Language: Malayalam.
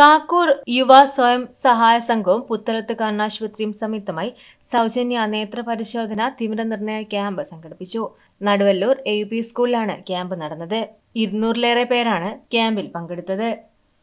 കാക്കൂർ യുവ സ്വയം സഹായ സംഘവും പുത്തലത്ത് കണ്ണാശുപത്രിയും സംയുക്തമായി സൗജന്യ നേത്ര പരിശോധന തിമിര നിർണയ ക്യാമ്പ് സംഘടിപ്പിച്ചു നടുവല്ലൂർ എ സ്കൂളിലാണ് ക്യാമ്പ് നടന്നത് ഇരുന്നൂറിലേറെ പേരാണ് ക്യാമ്പിൽ പങ്കെടുത്തത്